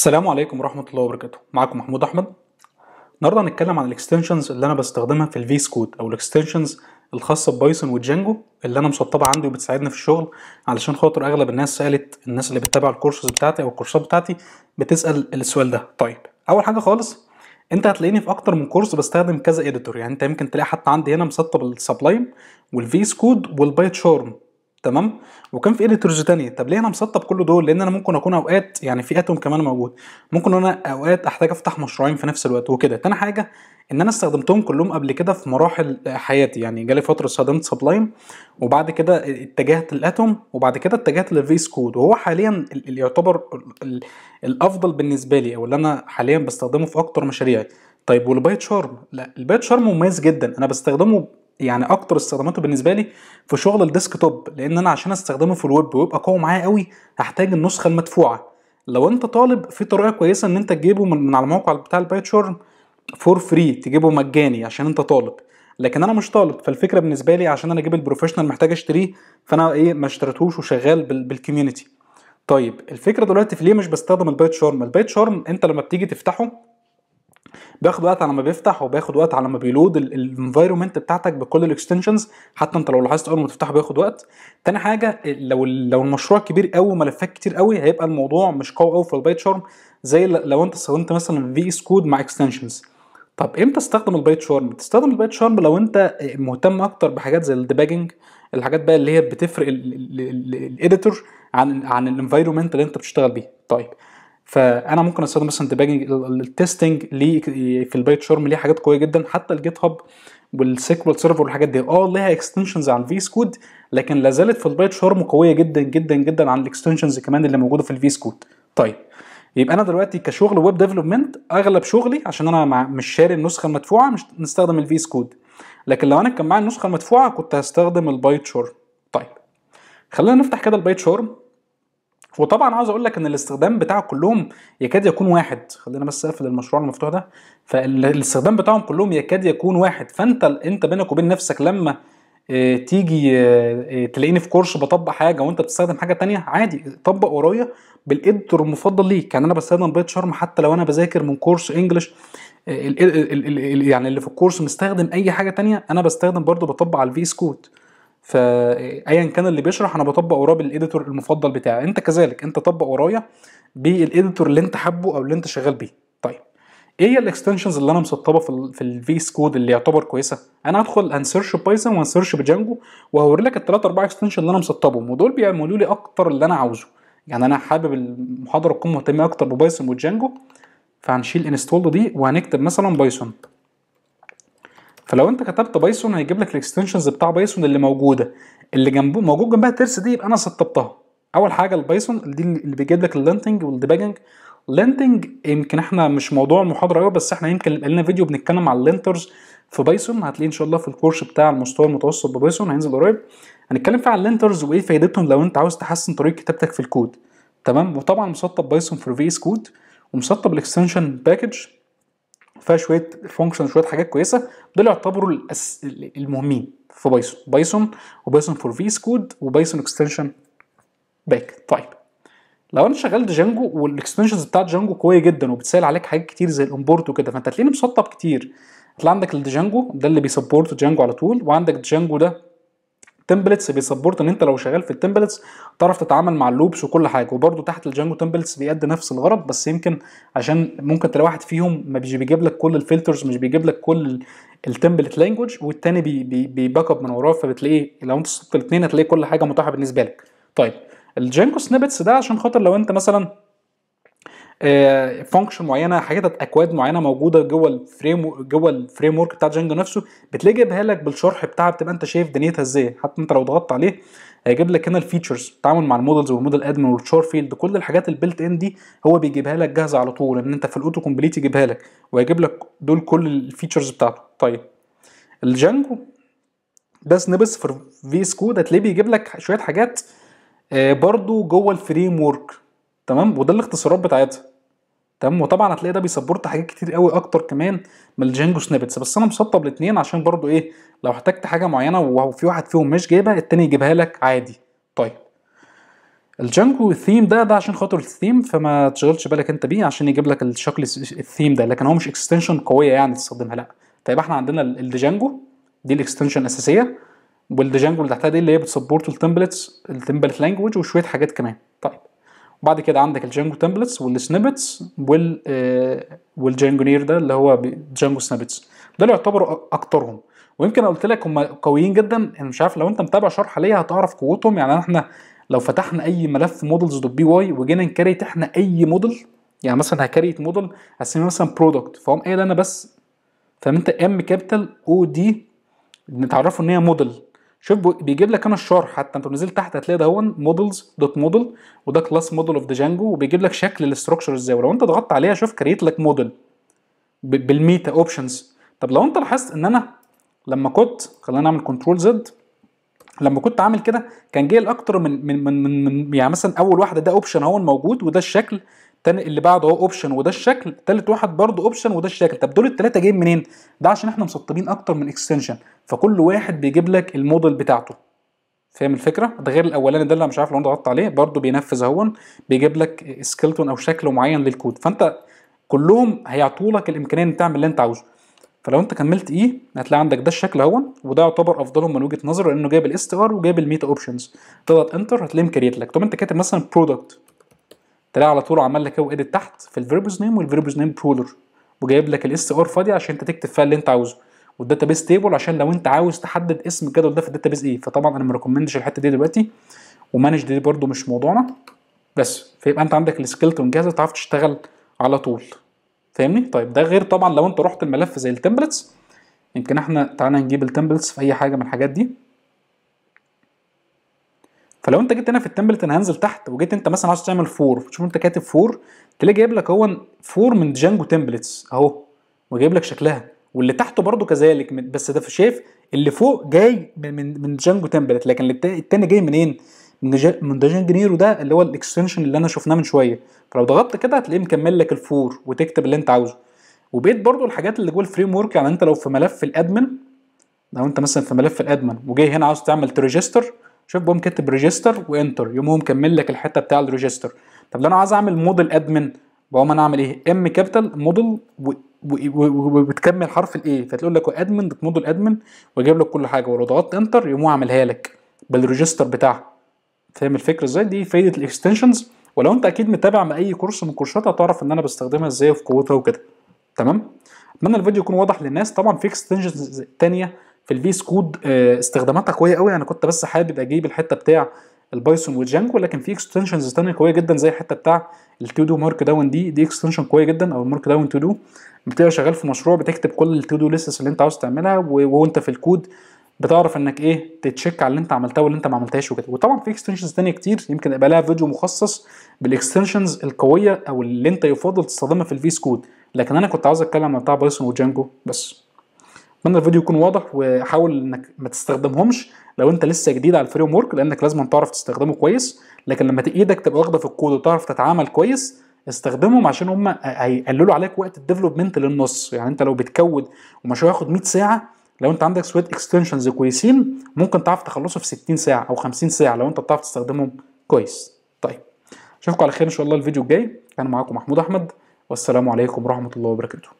السلام عليكم ورحمة الله وبركاته معكم محمود أحمد النهاردة هنتكلم عن الاكستنشنز اللي أنا بستخدمها في الفيس كود أو الاكستنشنز الخاصة ببايثون وجانجو اللي أنا مسطبة عندي وبتساعدني في الشغل علشان خاطر أغلب الناس سألت الناس اللي بتتابع الكورسز بتاعتي أو الكورسات بتاعتي بتسأل السؤال ده طيب أول حاجة خالص انت هتلاقيني في اكتر من كورس بستخدم كذا اديتور يعني انت يمكن تلاقي حتى عندي هنا مسطب السبلايم والفيس كود والبايت شورم تمام وكان في اديتورز تانية طب ليه انا مسطب كل دول لان انا ممكن اكون اوقات يعني في اتوم كمان موجود ممكن انا اوقات احتاج افتح مشروعين في نفس الوقت وكده تاني حاجه ان انا استخدمتهم كلهم قبل كده في مراحل حياتي يعني جالي فتره استخدمت سبلايم وبعد كده اتجهت للاتوم وبعد كده اتجهت للفيس كود وهو حاليا اللي يعتبر الافضل بالنسبه لي او اللي انا حاليا بستخدمه في اكتر مشاريعي طيب والبايت شارم لا البايت شارم مميز جدا انا بستخدمه يعني اكتر استخداماته بالنسبه لي في شغل الديسك توب لان انا عشان استخدمه في الويب ويبقى قوي معايا قوي هحتاج النسخه المدفوعه لو انت طالب في طريقه كويسه ان انت تجيبه من على الموقع بتاع البايتشور فور فري تجيبه مجاني عشان انت طالب لكن انا مش طالب فالفكره بالنسبه لي عشان انا اجيب البروفيشنال محتاج اشتريه فانا ايه ما اشتريتهوش وشغال بالكوميونتي طيب الفكره دلوقتي في ليه مش بستخدم البايت شارم البايت شارم انت لما بتيجي تفتحه بياخد وقت على ما بيفتح وبياخد وقت على ما بيلود الانفايرمنت بتاعتك بكل الاكستنشنز حتى انت لو لاحظت اول ما تفتحه بياخد وقت تاني حاجه لو لو المشروع كبير قوي ملفات كتير قوي هيبقى الموضوع مش قوي قوي في البايت شارم زي لو انت استخدمت مثلا في اس كود مع اكستنشنز طب امتى استخدم البايت شارم تستخدم البايت شارم لو انت مهتم اكتر بحاجات زي الديباجنج الحاجات بقى اللي هي بتفرق الايديتور عن عن الانفايرمنت اللي انت بتشتغل بيه طيب فانا ممكن استخدم مثلا ديباجنج التستنج ليه في البايت شورم ليه حاجات قويه جدا حتى الجيت هاب والسيكوال سيرفر والحاجات دي اه ليها اكستنشنز على الفيس كود لكن لا زالت في البايت شورم قويه جدا جدا جدا عن الاكستنشنز كمان اللي موجوده في الفيس كود طيب يبقى انا دلوقتي كشغل ويب ديفلوبمنت اغلب شغلي عشان انا مع مش شاري النسخه المدفوعه مش نستخدم الفيس كود لكن لو انا كان معايا النسخه المدفوعه كنت هستخدم البايت شورم طيب خلينا نفتح كده البايت شورم وطبعا عاوز اقول لك ان الاستخدام بتاع كلهم يكاد يكون واحد خلينا بس اقفل المشروع المفتوح ده فالاستخدام بتاعهم كلهم يكاد يكون واحد فانت انت بينك وبين نفسك لما آه، تيجي آه، آه، تلاقيني في كورس بطبق حاجه وانت بتستخدم حاجه تانية عادي طبق ورايا بالاديتور المفضل ليك يعني انا بستخدم بيت شرم حتى لو انا بذاكر من كورس انجلش يعني اللي في الكورس مستخدم اي حاجه تانية انا بستخدم برضو بطبق على الفيس كود فايا كان اللي بيشرح انا بطبق وراه بالايديتور المفضل بتاعي انت كذلك انت طبق ورايا بالايديتور اللي انت حابه او اللي انت شغال بيه طيب ايه هي الاكستنشنز اللي انا مسطبه في في الفي كود اللي يعتبر كويسه انا هدخل انسيرش بايثون وانسيرش بجانجو وهوري لك الثلاث اربع اكستنشن اللي انا مسطبهم ودول بيعملوا لي اكتر اللي انا عاوزه يعني انا حابب المحاضره تكون مهتمه اكتر ببايثون وجانجو فهنشيل انستول دي وهنكتب مثلا بايثون فلو انت كتبت بايثون هيجيب لك الاكستنشنز بتاع بايثون اللي موجوده اللي جنبه موجود جنبها الترس دي يبقى انا سطبتها اول حاجه البايثون دي اللي بيجيب لك اللينتنج والديباجنج لينتنج يمكن احنا مش موضوع المحاضره قوي بس احنا يمكن لنا فيديو بنتكلم على اللينترز في بايثون هتلاقيه ان شاء الله في الكورس بتاع المستوى المتوسط ببايثون هينزل قريب هنتكلم فيه على اللينترز وايه فايدتهم لو انت عاوز تحسن طريقه كتابتك في الكود تمام وطبعا مسطب بايثون في اس كود ومسطب الاكستنشن باكج فيها شويه فانكشن شويه حاجات كويسه دول يعتبروا الأس... المهمين في بايثون بايثون وبايثون فور فيس كود وبايثون اكستنشن باك طيب لو انا شغلت جانجو والاكستنشنز بتاعت جانجو قويه جدا وبتسهل عليك حاجات كتير زي الامبورت وكده فانت هتلاقيني مسطب كتير هتلاقي عندك الدجانجو ده اللي بيسبورت جانجو على طول وعندك دجانجو ده تمبلتس بيسبورت ان انت لو شغال في التمبلتس تعرف تتعامل مع اللوبس وكل حاجه وبرده تحت الجانجو تمبلتس بيأدي نفس الغرض بس يمكن عشان ممكن تلاقي واحد فيهم مش بيجيب لك كل الفلترز مش بيجيب لك كل التمبلت لانجوج والتاني بي بي بيباك اب من وراه فبتلاقيه لو انت صبت الاثنين هتلاقي كل حاجه متاحه بالنسبه لك طيب الجانجو سنيبتس ده عشان خاطر لو انت مثلا فانكشن آه، معينه حاجات اكواد معينه موجوده جوه الفريم جوه الفريم ورك بتاع جانجو نفسه بتلاقي جايبها لك بالشرح بتاعها بتبقى انت شايف دنيتها ازاي حتى انت لو ضغطت عليه هيجيب آه، لك هنا الفيتشرز التعامل مع المودلز والمودل ادمن والشور فيلد كل الحاجات البيلت ان دي هو بيجيبها لك جاهزه على طول ان انت في الاوتو كومبليت يجيبها لك وهيجيب لك دول كل الفيتشرز بتاعته طيب الجانجو بس نبص في في اس كود هتلاقيه بيجيب لك شويه حاجات آه، برضو جوه الفريم ورك تمام وده الاختصارات بتاعتها تمام وطبعا هتلاقي ده بيسبورت حاجات كتير قوي اكتر كمان من الجانجو سنابتس بس انا مسطب الاثنين عشان برضو ايه لو احتجت حاجه معينه وفي واحد فيهم مش جايبها التاني يجيبها لك عادي طيب الجانجو الثيم ده ده عشان خاطر الثيم فما تشغلش بالك انت بيه عشان يجيب لك الشكل الثيم ده لكن هو مش اكستنشن قويه يعني تستخدمها لا طيب احنا عندنا الديجانجو دي الاكستنشن الاساسيه والديجانجو اللي تحتها دي اللي هي بتسبورت التمبلتس التمبلت لانجوج وشويه حاجات كمان طيب بعد كده عندك الجانجو تمبلتس والسنيبتس وال آه، والجانجو نير ده اللي هو جانجو سنيبتس دول يعتبروا اكترهم ويمكن قلت لك هم قويين جدا انا مش عارف لو انت متابع شرح ليا هتعرف قوتهم يعني احنا لو فتحنا اي ملف مودلز دوت بي واي وجينا نكريت احنا اي موديل يعني مثلا هكريت موديل اسميه مثلا برودكت فهم قايل انا بس فاهم انت ام كابيتال او دي نتعرفوا ان هي موديل شوف بيجيب لك انا الشرح حتى انت نزلت تحت هتلاقي ده هو مودلز دوت موديل وده كلاس موديل اوف ذا جانجو وبيجيب لك شكل الاستراكشر ازاي ولو انت ضغطت عليها شوف كريت لك موديل بالميتا اوبشنز طب لو انت لاحظت ان انا لما كنت خلينا نعمل كنترول زد لما كنت عامل كده كان جاي اكتر من من من من يعني مثلا اول واحده ده اوبشن اهو موجود وده الشكل تاني اللي بعده اهو اوبشن وده الشكل تالت واحد برضه اوبشن وده الشكل طب دول التلاته جايين منين ده عشان احنا مسطبين اكتر من اكستنشن فكل واحد بيجيب لك الموديل بتاعته فاهم الفكره ده غير الاولاني ده اللي مش عارف لو انا ضغطت عليه برضه بينفذ اهون بيجيب لك سكلتون او شكل معين للكود فانت كلهم هيعطوا لك الامكانيه ان تعمل اللي انت عاوزه فلو انت كملت ايه هتلاقي عندك ده الشكل اهون وده يعتبر افضلهم من وجهه نظري لانه جايب الاس تي ار وجايب الميتا اوبشنز تضغط انتر هتلاقيه كريت لك طب انت كاتب مثلا برودكت تلاقي على طول عمل لك اهو اديت تحت في الفيربوز نيم والفيربوز نيم برولر وجايب لك الاس ار فاضيه عشان انت تكتب فيها اللي انت عاوزه والداتا بيس تيبل عشان لو انت عاوز تحدد اسم الجدول ده في الداتا بيس ايه فطبعا انا ما ريكومندش الحته دي دلوقتي ومانج دي برده مش موضوعنا بس فيبقى انت عندك السكيلتون جاهزه تعرف تشتغل على طول فاهمني طيب ده غير طبعا لو انت رحت الملف زي التمبلتس يمكن احنا تعالى نجيب التمبلتس في اي حاجه من الحاجات دي فلو انت جيت هنا في التمبلت انا هنزل تحت وجيت انت مثلا عاوز تعمل فور شوف انت كاتب فور تلاقي جايب لك اهو فور من جانجو تمبلتس اهو وجايب لك شكلها واللي تحته برضه كذلك بس ده شايف اللي فوق جاي من من, جانجو تمبلت لكن التاني جاي منين؟ من جا من دجان جنيرو ده اللي هو الاكستنشن اللي انا شفناه من شويه فلو ضغطت كده هتلاقيه مكمل لك الفور وتكتب اللي انت عاوزه وبيت برضو الحاجات اللي جوه الفريم ورك يعني انت لو في ملف الادمن لو انت مثلا في ملف الادمن وجاي هنا عاوز تعمل تريجستر شوف بقوم كاتب ريجستر وانتر يقوم هو مكمل لك الحته بتاع الريجستر طب لو انا عايز اعمل موديل ادمن بقوم انا اعمل ايه ام كابيتال موديل وبتكمل حرف الاي فتقول لك ادمن دوت موديل ادمن واجيب لك كل حاجه ولو ضغطت انتر يقوم هو عاملها لك بالريجستر بتاعها فاهم الفكره ازاي دي فايده الاكستنشنز ولو انت اكيد متابع مع اي كورس من كورسات هتعرف ان انا بستخدمها ازاي وفي قوتها وكده تمام اتمنى الفيديو يكون واضح للناس طبعا في اكستنشنز تانيه في الفيس كود آه، استخداماتها قويه قوي انا كنت بس حابب اجيب الحته بتاع البايثون وجانجو لكن في اكستنشنز ثانيه قويه جدا زي الحته بتاع التو دو مارك داون دي دي اكستنشن قويه جدا او المارك داون تو دو بتبقى شغال في مشروع بتكتب كل التو دو ليستس اللي انت عاوز تعملها وانت في الكود بتعرف انك ايه تتشيك على اللي انت عملتها واللي انت ما عملتهاش وكده وطبعا في اكستنشنز ثانيه كتير يمكن يبقى لها فيديو مخصص بالاكستنشنز القويه او اللي انت يفضل تستخدمها في الفيس كود لكن انا كنت عاوز اتكلم عن بتاع بايثون وجانجو بس اتمنى الفيديو يكون واضح وحاول انك ما تستخدمهمش لو انت لسه جديد على الفريم ورك لانك لازم تعرف تستخدمه كويس لكن لما ايدك تبقى واخده في الكود وتعرف تتعامل كويس استخدمهم عشان هم هيقللوا عليك وقت الديفلوبمنت للنص يعني انت لو بتكود ومشروع ياخد 100 ساعه لو انت عندك سويت اكستنشنز كويسين ممكن تعرف تخلصه في 60 ساعه او 50 ساعه لو انت بتعرف تستخدمهم كويس طيب اشوفكم على خير ان شاء الله الفيديو الجاي كان معاكم محمود احمد والسلام عليكم ورحمه الله وبركاته